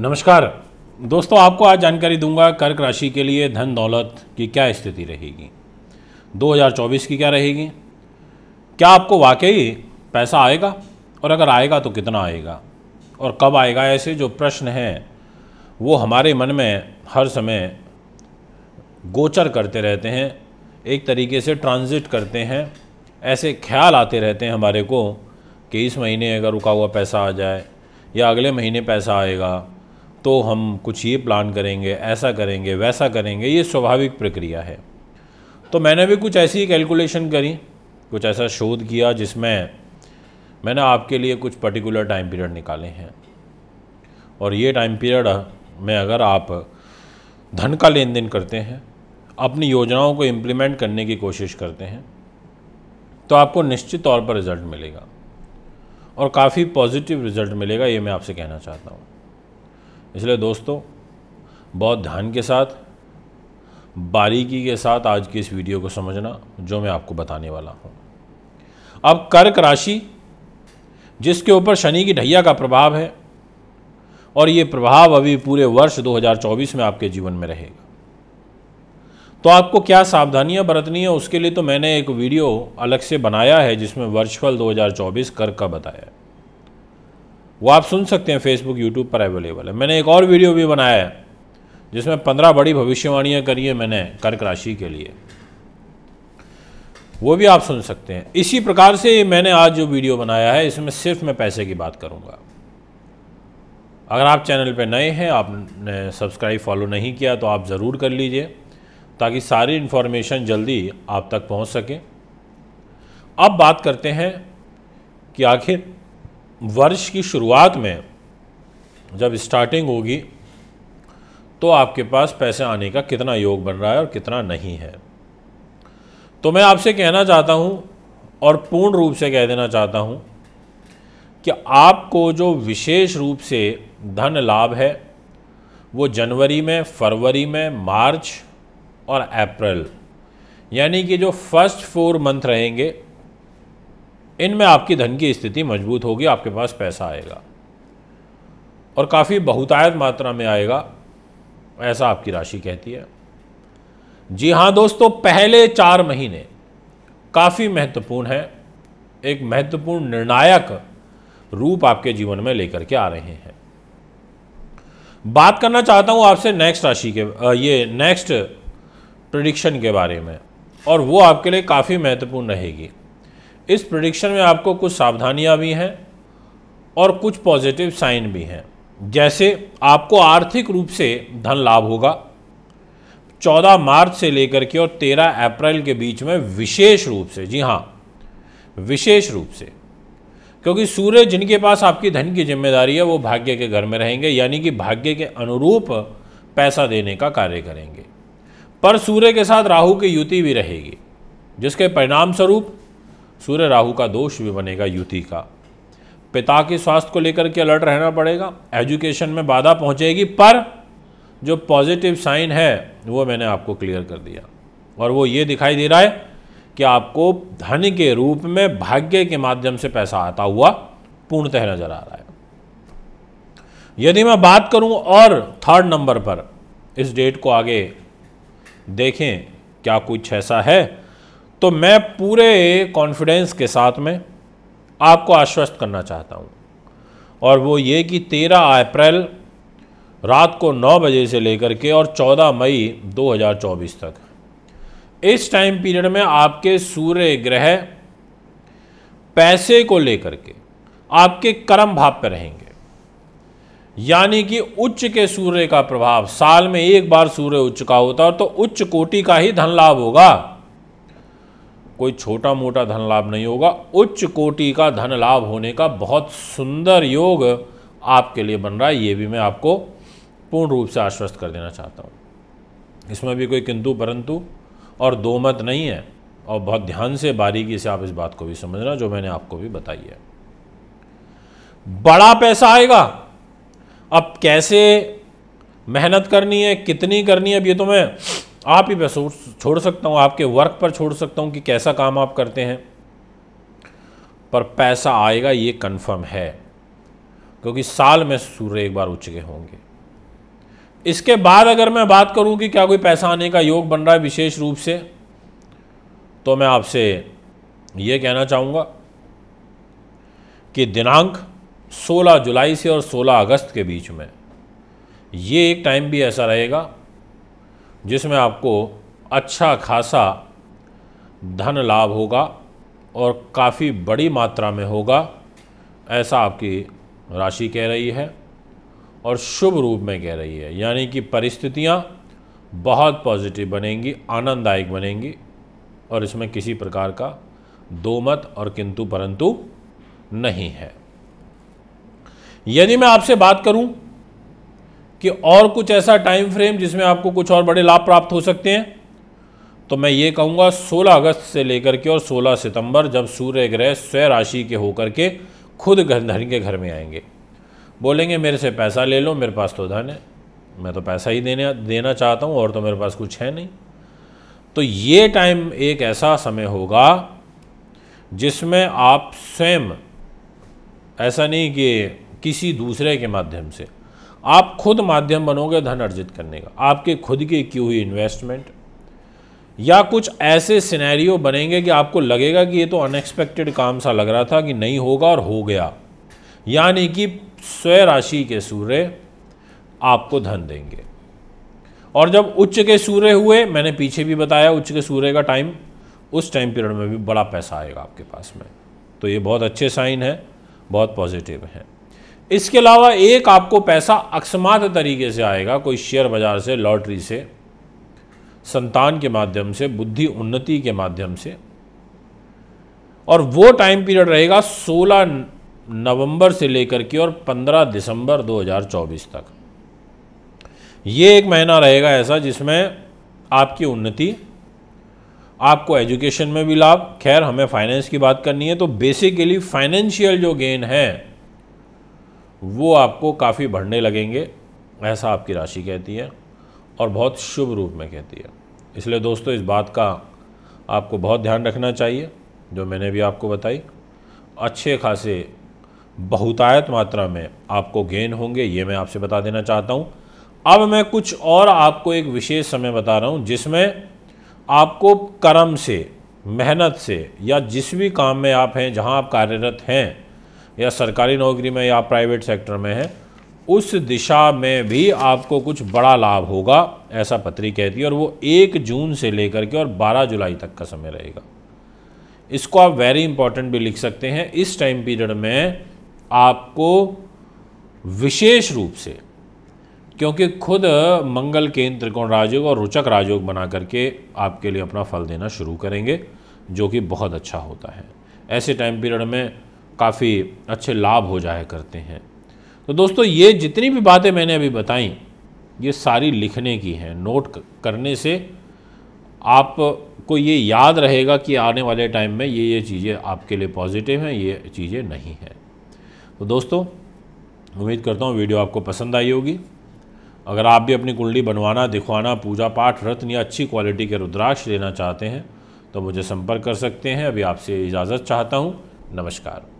नमस्कार दोस्तों आपको आज जानकारी दूंगा कर्क राशि के लिए धन दौलत की क्या स्थिति रहेगी 2024 की क्या रहेगी क्या आपको वाकई पैसा आएगा और अगर आएगा तो कितना आएगा और कब आएगा ऐसे जो प्रश्न हैं वो हमारे मन में हर समय गोचर करते रहते हैं एक तरीके से ट्रांजिट करते हैं ऐसे ख्याल आते रहते हैं हमारे को कि इस महीने अगर रुका हुआ पैसा आ जाए या अगले महीने पैसा आएगा तो हम कुछ ये प्लान करेंगे ऐसा करेंगे वैसा करेंगे ये स्वाभाविक प्रक्रिया है तो मैंने भी कुछ ऐसी कैलकुलेशन करी कुछ ऐसा शोध किया जिसमें मैंने आपके लिए कुछ पर्टिकुलर टाइम पीरियड निकाले हैं और ये टाइम पीरियड में अगर आप धन का लेन देन करते हैं अपनी योजनाओं को इम्प्लीमेंट करने की कोशिश करते हैं तो आपको निश्चित तौर पर रिज़ल्ट मिलेगा और काफ़ी पॉजिटिव रिज़ल्ट मिलेगा ये मैं आपसे कहना चाहता हूँ इसलिए दोस्तों बहुत ध्यान के साथ बारीकी के साथ आज की इस वीडियो को समझना जो मैं आपको बताने वाला हूँ अब कर्क राशि जिसके ऊपर शनि की ढैया का प्रभाव है और ये प्रभाव अभी पूरे वर्ष 2024 में आपके जीवन में रहेगा तो आपको क्या सावधानियां बरतनी है उसके लिए तो मैंने एक वीडियो अलग से बनाया है जिसमें वर्चुअल 2024 कर्क का बताया है वो आप सुन सकते हैं फेसबुक यूट्यूब पर अवेलेबल है मैंने एक और वीडियो भी बनाया है जिसमें पंद्रह बड़ी भविष्यवाणियाँ करी है मैंने कर्क राशि के लिए वो भी आप सुन सकते हैं इसी प्रकार से मैंने आज जो वीडियो बनाया है इसमें सिर्फ मैं पैसे की बात करूँगा अगर आप चैनल पर नए हैं आपने सब्सक्राइब फॉलो नहीं किया तो आप ज़रूर कर लीजिए ताकि सारी इन्फॉर्मेशन जल्दी आप तक पहुँच सके अब बात करते हैं कि आखिर वर्ष की शुरुआत में जब स्टार्टिंग होगी तो आपके पास पैसे आने का कितना योग बन रहा है और कितना नहीं है तो मैं आपसे कहना चाहता हूँ और पूर्ण रूप से कह देना चाहता हूँ कि आपको जो विशेष रूप से धन लाभ है वो जनवरी में फरवरी में मार्च और अप्रैल यानी कि जो फर्स्ट फोर मंथ रहेंगे इनमें आपकी धन की स्थिति मजबूत होगी आपके पास पैसा आएगा और काफ़ी बहुतायत मात्रा में आएगा ऐसा आपकी राशि कहती है जी हाँ दोस्तों पहले चार महीने काफ़ी महत्वपूर्ण है एक महत्वपूर्ण निर्णायक रूप आपके जीवन में लेकर के आ रहे हैं बात करना चाहता हूँ आपसे नेक्स्ट राशि के ये नेक्स्ट प्रडिक्शन के बारे में और वो आपके लिए काफ़ी महत्वपूर्ण रहेगी इस प्रडिक्शन में आपको कुछ सावधानियाँ भी हैं और कुछ पॉजिटिव साइन भी हैं जैसे आपको आर्थिक रूप से धन लाभ होगा 14 मार्च से लेकर के और 13 अप्रैल के बीच में विशेष रूप से जी हाँ विशेष रूप से क्योंकि सूर्य जिनके पास आपकी धन की जिम्मेदारी है वो भाग्य के घर में रहेंगे यानी कि भाग्य के अनुरूप पैसा देने का कार्य करेंगे पर सूर्य के साथ राहु की युति भी रहेगी जिसके परिणाम स्वरूप सूर्य राहु का दोष भी बनेगा युति का पिता के स्वास्थ्य को लेकर के अलर्ट रहना पड़ेगा एजुकेशन में बाधा पहुंचेगी पर जो पॉजिटिव साइन है वो मैंने आपको क्लियर कर दिया और वो ये दिखाई दे रहा है कि आपको धन के रूप में भाग्य के माध्यम से पैसा आता हुआ पूर्णतः नजर आ रहा है यदि मैं बात करूं और थर्ड नंबर पर इस डेट को आगे देखें क्या कुछ ऐसा है तो मैं पूरे कॉन्फिडेंस के साथ में आपको आश्वस्त करना चाहता हूँ और वो ये कि 13 अप्रैल रात को 9 बजे से लेकर के और 14 मई 2024 तक इस टाइम पीरियड में आपके सूर्य ग्रह पैसे को लेकर के आपके कर्म भाव पर रहेंगे यानी कि उच्च के सूर्य का प्रभाव साल में एक बार सूर्य उच्च का होता है तो उच्च कोटि का ही धन लाभ होगा कोई छोटा मोटा धन लाभ नहीं होगा उच्च कोटि का धन लाभ होने का बहुत सुंदर योग आपके लिए बन रहा है ये भी मैं आपको पूर्ण रूप से आश्वस्त कर देना चाहता हूँ इसमें भी कोई किंतु परंतु और दो मत नहीं है और बहुत ध्यान से बारीकी से आप इस बात को भी समझना जो मैंने आपको भी बताई है बड़ा पैसा आएगा अब कैसे मेहनत करनी है कितनी करनी है अब ये तो मैं आप ही मैं छोड़ सकता हूँ आपके वर्क पर छोड़ सकता हूँ कि कैसा काम आप करते हैं पर पैसा आएगा ये कंफर्म है क्योंकि साल में सूर्य एक बार उच्च के होंगे इसके बाद अगर मैं बात करूं कि क्या कोई पैसा आने का योग बन रहा है विशेष रूप से तो मैं आपसे ये कहना चाहूँगा कि दिनांक 16 जुलाई से और 16 अगस्त के बीच में ये एक टाइम भी ऐसा रहेगा जिसमें आपको अच्छा खासा धन लाभ होगा और काफ़ी बड़ी मात्रा में होगा ऐसा आपकी राशि कह रही है और शुभ रूप में कह रही है यानी कि परिस्थितियाँ बहुत पॉजिटिव बनेंगी आनंददायक बनेंगी और इसमें किसी प्रकार का दो मत और किंतु परंतु नहीं है यदि मैं आपसे बात करूं कि और कुछ ऐसा टाइम फ्रेम जिसमें आपको कुछ और बड़े लाभ प्राप्त हो सकते हैं तो मैं ये कहूँगा 16 अगस्त से लेकर के और 16 सितंबर जब सूर्य ग्रह स्वय राशि के होकर के खुद धन के घर में आएंगे बोलेंगे मेरे से पैसा ले लो मेरे पास तो धन है मैं तो पैसा ही देने देना चाहता हूँ और तो मेरे पास कुछ है नहीं तो ये टाइम एक ऐसा समय होगा जिसमें आप स्वयं ऐसा नहीं कि किसी दूसरे के माध्यम से आप खुद माध्यम बनोगे धन अर्जित करने का आपके खुद की की हुई इन्वेस्टमेंट या कुछ ऐसे सिनेरियो बनेंगे कि आपको लगेगा कि ये तो अनएक्सपेक्टेड काम सा लग रहा था कि नहीं होगा और हो गया यानी कि स्वय राशि के सूर्य आपको धन देंगे और जब उच्च के सूर्य हुए मैंने पीछे भी बताया उच्च के सूर्य का टाइम उस टाइम पीरियड में भी बड़ा पैसा आएगा आपके पास में तो ये बहुत अच्छे साइन है बहुत पॉजिटिव हैं इसके अलावा एक आपको पैसा अकस्मात तरीके से आएगा कोई शेयर बाज़ार से लॉटरी से संतान के माध्यम से बुद्धि उन्नति के माध्यम से और वो टाइम पीरियड रहेगा 16 नवंबर से लेकर के और 15 दिसंबर 2024 तक ये एक महीना रहेगा ऐसा जिसमें आपकी उन्नति आपको एजुकेशन में भी लाभ खैर हमें फाइनेंस की बात करनी है तो बेसिकली फाइनेंशियल जो गेन है वो आपको काफ़ी बढ़ने लगेंगे ऐसा आपकी राशि कहती है और बहुत शुभ रूप में कहती है इसलिए दोस्तों इस बात का आपको बहुत ध्यान रखना चाहिए जो मैंने भी आपको बताई अच्छे खासे बहुतायत मात्रा में आपको गेन होंगे ये मैं आपसे बता देना चाहता हूँ अब मैं कुछ और आपको एक विशेष समय बता रहा हूँ जिसमें आपको कर्म से मेहनत से या जिस भी काम में आप हैं जहाँ आप कार्यरत हैं या सरकारी नौकरी में या प्राइवेट सेक्टर में है उस दिशा में भी आपको कुछ बड़ा लाभ होगा ऐसा पत्री कहती है और वो एक जून से लेकर के और बारह जुलाई तक का समय रहेगा इसको आप वेरी इंपॉर्टेंट भी लिख सकते हैं इस टाइम पीरियड में आपको विशेष रूप से क्योंकि खुद मंगल केंद्र त्रिकोण राजयोग और रुचक राजयोग बना करके आपके लिए अपना फल देना शुरू करेंगे जो कि बहुत अच्छा होता है ऐसे टाइम पीरियड में काफ़ी अच्छे लाभ हो जाया करते हैं तो दोस्तों ये जितनी भी बातें मैंने अभी बताई ये सारी लिखने की हैं नोट करने से आप को ये याद रहेगा कि आने वाले टाइम में ये ये चीज़ें आपके लिए पॉजिटिव हैं ये चीज़ें नहीं हैं तो दोस्तों उम्मीद करता हूँ वीडियो आपको पसंद आई होगी अगर आप भी अपनी कुंडली बनवाना दिखवाना पूजा पाठ रत्न या अच्छी क्वालिटी के रुद्राक्ष लेना चाहते हैं तो मुझे संपर्क कर सकते हैं अभी आपसे इजाज़त चाहता हूँ नमस्कार